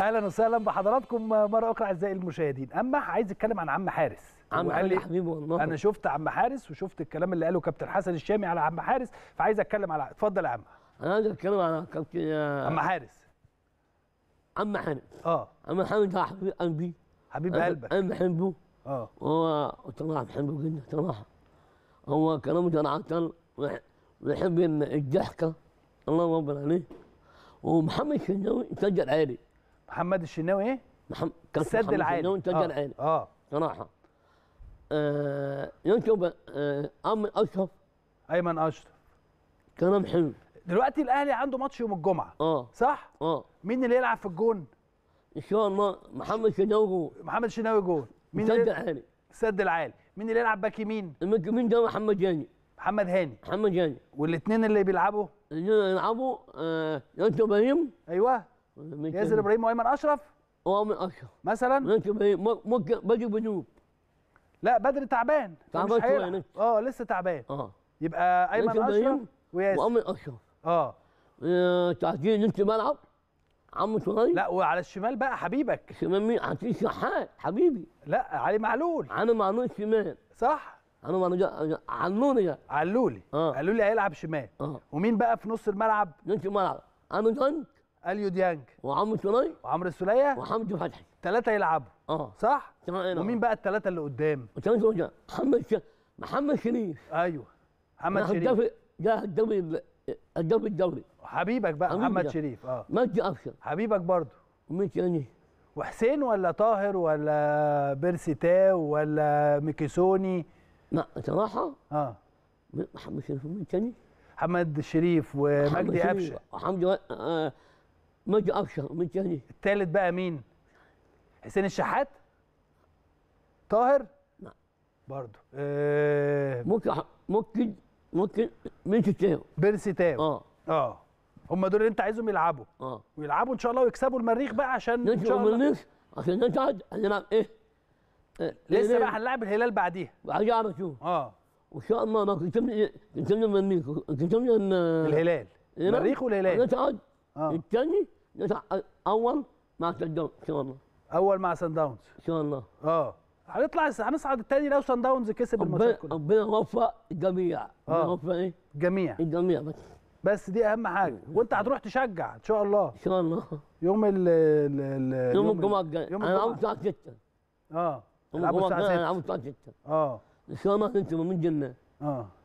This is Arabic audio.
اهلا وسهلا بحضراتكم مره اخرى اعزائي المشاهدين اما عايز اتكلم عن عم حارس عم حارس حبيبي والله انا شفت عم حارس وشفت الكلام اللي قاله كابتن حسن الشامي على عم حارس فعايز اتكلم على اتفضل يا عم انا عايز اتكلم على كابتن عم حارس عم حارس اه عم حارس ده حبيب قلبي حبيب قلبك انا بحبه اه هو صراحه بحبه جدا صراحه هو كلامه عطل ويحب الضحكه الله اكبر عليه ومحمد الشناوي سجل عالي محمد الشناوي ايه؟ محمد السد العالي الشناوي آه. العالي اه صراحه آه يمكن آه اشرف ايمن اشرف كلام حلو دلوقتي الاهلي عنده ماتش يوم الجمعه اه صح؟ اه مين اللي يلعب في الجون؟ ان شاء الله محمد الشناوي جون محمد الشناوي جون مين السد العالي السد العالي مين اللي يلعب باك يمين؟ الباك يمين ده محمد هاني محمد هاني محمد هاني والاثنين اللي بيلعبوا؟ اللي بيلعبوا آه يوسف ابراهيم ايوه ياسر ابراهيم وايمن اشرف وايمن آه، اشرف مثلا ممكن بدر بنوب لا بدر تعبان تعبان شويه اه لسه تعبان اه يبقى ايمن اشرف وياسر وايمن اشرف اه, آه، تعديل نص ملعب عم صغير لا وعلى الشمال بقى حبيبك شمال مين عطيه شحات حبيبي لا علي معلول علي معلول شمال صح انا معلول علوني علولي اه علولي هيلعب شمال اه ومين بقى في نص الملعب نص الملعب انا جنك اليو ديانج وعمرو السوليه وعمرو السوليه وحمدي فتحي ثلاثه يلعبوا اه صح؟ ومين آه. بقى الثلاثه اللي قدام؟ محمد محمد شريف ايوه محمد شريف ده الدوري الدوري الدوري حبيبك بقى محمد شريف اه مجدي افشل حبيبك برضه ومين تاني؟ وحسين ولا طاهر ولا بيرسي تاو ولا ميكيسوني لا صراحه اه محمد شريف ومين تاني؟ محمد شريف ومجدي افشل محمد آه، مجدي ابشر من تاني التالت بقى مين؟ حسين الشحات؟ طاهر؟ لا برضه آه ممكن ممكن ممكن بيرسي تاو بيرسي تاو اه اه هم دول اللي انت عايزهم يلعبوا اه ويلعبوا ان شاء الله ويكسبوا المريخ بقى عشان ان شاء الله المريخ عشان نصعد هنلعب إيه؟, ايه؟ لسه بقى هنلعب الهلال بعديها بعديها على طول اه وان شاء الله ما كسبنا كسبنا المريخ الهلال المريخ والهلال نصعد آه. الثاني اول مع سان داونز ان شاء الله اول مع سان داونز ان شاء الله اه هنطلع هنصعد الثاني لو سان داونز كسب الماتش كله ربنا يوفق الجميع آه. ربنا يوفق ايه؟ الجميع الجميع بس بس دي اهم حاجه وانت هتروح تشجع ان شاء الله ان شاء الله يوم ال ال يوم الجمعه الجاي يوم آه. الجمعه الساعه 6 اه يوم الجمعه الجايه الساعه 6 اه ان شاء الله انتوا من جنه اه